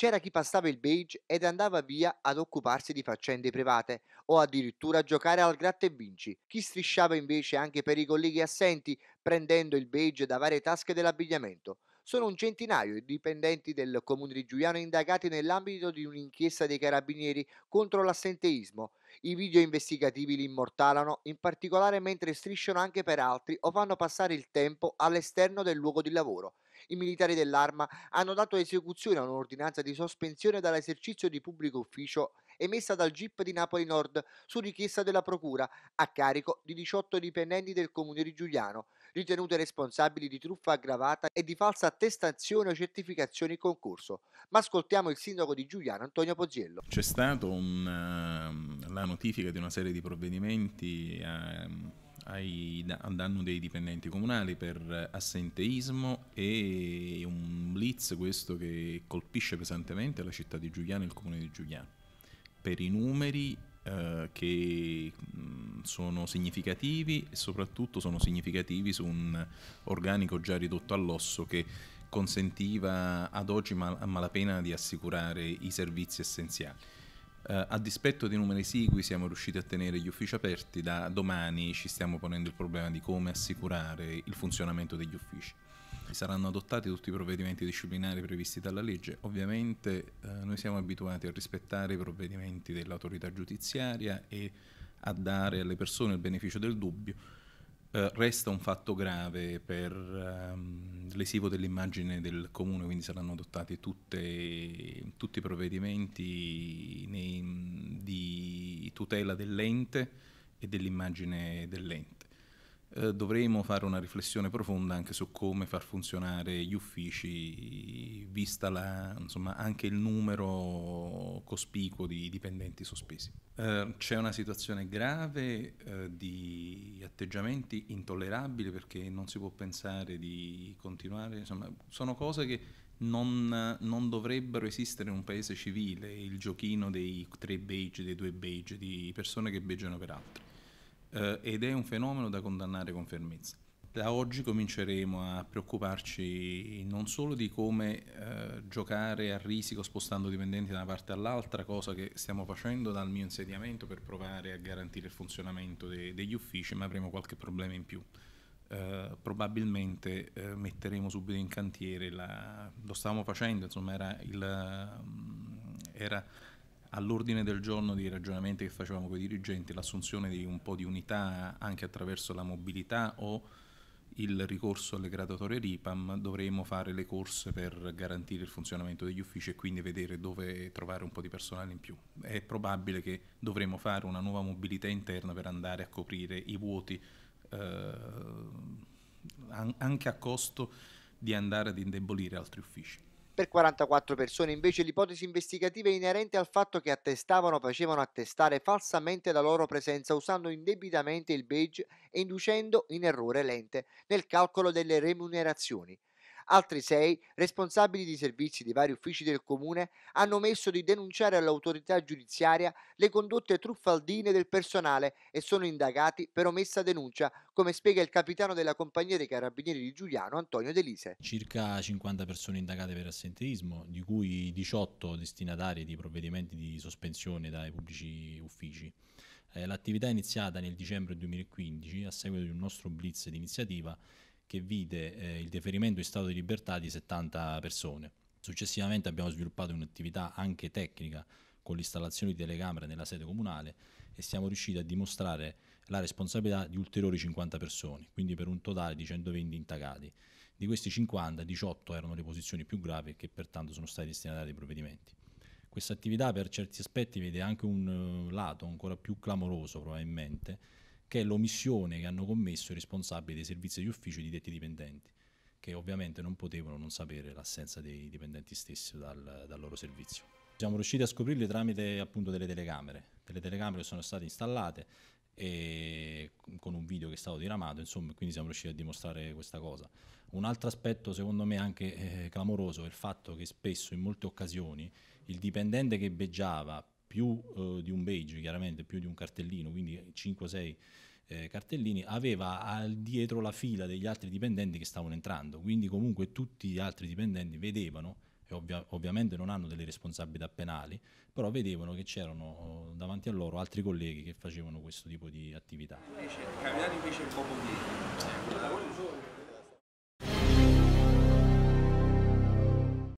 c'era chi passava il beige ed andava via ad occuparsi di faccende private o addirittura a giocare al gratta e vinci, chi strisciava invece anche per i colleghi assenti prendendo il beige da varie tasche dell'abbigliamento. Sono un centinaio i dipendenti del comune di Giuliano indagati nell'ambito di un'inchiesta dei carabinieri contro l'assenteismo. I video investigativi li immortalano, in particolare mentre strisciano anche per altri o fanno passare il tempo all'esterno del luogo di lavoro i militari dell'arma hanno dato esecuzione a un'ordinanza di sospensione dall'esercizio di pubblico ufficio emessa dal GIP di Napoli Nord su richiesta della Procura a carico di 18 dipendenti del comune di Giuliano, ritenute responsabili di truffa aggravata e di falsa attestazione o certificazione in concorso. Ma ascoltiamo il sindaco di Giuliano, Antonio Poziello. C'è stata ehm, la notifica di una serie di provvedimenti. Ehm ai, a danno dei dipendenti comunali per assenteismo e un blitz questo che colpisce pesantemente la città di Giuliano e il comune di Giuliano. Per i numeri eh, che mm, sono significativi e soprattutto sono significativi su un organico già ridotto all'osso che consentiva ad oggi a malapena di assicurare i servizi essenziali Uh, a dispetto dei numeri esigui siamo riusciti a tenere gli uffici aperti, da domani ci stiamo ponendo il problema di come assicurare il funzionamento degli uffici. Saranno adottati tutti i provvedimenti disciplinari previsti dalla legge, ovviamente uh, noi siamo abituati a rispettare i provvedimenti dell'autorità giudiziaria e a dare alle persone il beneficio del dubbio, eh, resta un fatto grave per ehm, lesivo dell'immagine del comune, quindi saranno adottati tutte, tutti i provvedimenti nei, di tutela dell'ente e dell'immagine dell'ente. Eh, dovremo fare una riflessione profonda anche su come far funzionare gli uffici, vista la, insomma, anche il numero cospicuo di dipendenti sospesi. Eh, c'è una situazione grave eh, di atteggiamenti intollerabili perché non si può pensare di continuare, insomma, sono cose che non, non, dovrebbero esistere in un paese civile il giochino dei tre beige, dei due beige, di persone che beggiano per altri eh, ed è un fenomeno da condannare con fermezza. Da oggi cominceremo a preoccuparci non solo di come eh, giocare a risico spostando dipendenti da una parte all'altra, cosa che stiamo facendo dal mio insediamento per provare a garantire il funzionamento de- degli uffici, ma avremo qualche problema in più. Eh, probabilmente eh, metteremo subito in cantiere, la, lo stavamo facendo, insomma era, il, mm, era all'ordine del giorno dei ragionamenti che facevamo con i dirigenti, l'assunzione di un po' di unità anche attraverso la mobilità o il ricorso alle graduatorie RIPAM, dovremo fare le corse per garantire il funzionamento degli uffici e quindi vedere dove trovare un po' di personale in più. È probabile che dovremo fare una nuova mobilità interna per andare a coprire i vuoti eh, anche a costo di andare ad indebolire altri uffici per 44 persone invece l'ipotesi investigativa è inerente al fatto che attestavano facevano attestare falsamente la loro presenza usando indebitamente il badge e inducendo in errore l'ente nel calcolo delle remunerazioni. Altri sei responsabili di servizi di vari uffici del comune hanno omesso di denunciare all'autorità giudiziaria le condotte truffaldine del personale e sono indagati per omessa denuncia, come spiega il capitano della compagnia dei carabinieri di Giuliano, Antonio Delise. Circa 50 persone indagate per assenteismo, di cui 18 destinatari di provvedimenti di sospensione dai pubblici uffici. Eh, l'attività è iniziata nel dicembre 2015 a seguito di un nostro blitz di iniziativa che vide eh, il deferimento in stato di libertà di 70 persone. Successivamente abbiamo sviluppato un'attività anche tecnica con l'installazione di telecamere nella sede comunale e siamo riusciti a dimostrare la responsabilità di ulteriori 50 persone, quindi per un totale di 120 intagati. Di questi 50, 18 erano le posizioni più gravi che pertanto sono stati destinatari dei provvedimenti. Questa attività per certi aspetti vede anche un eh, lato ancora più clamoroso probabilmente, che è l'omissione che hanno commesso i responsabili dei servizi di ufficio di detti dipendenti, che ovviamente non potevano non sapere l'assenza dei dipendenti stessi dal, dal loro servizio. Siamo riusciti a scoprirli tramite appunto delle telecamere, delle telecamere che sono state installate e con un video che è stato diramato, insomma, quindi siamo riusciti a dimostrare questa cosa. Un altro aspetto secondo me anche eh, clamoroso è il fatto che spesso in molte occasioni il dipendente che beggiava più eh, di un beige, chiaramente più di un cartellino, quindi 5-6 eh, cartellini, aveva al dietro la fila degli altri dipendenti che stavano entrando, quindi comunque tutti gli altri dipendenti vedevano e ovvia- ovviamente non hanno delle responsabilità penali, però vedevano che c'erano eh, davanti a loro altri colleghi che facevano questo tipo di attività. Invece, camminare invece è un po' dietro,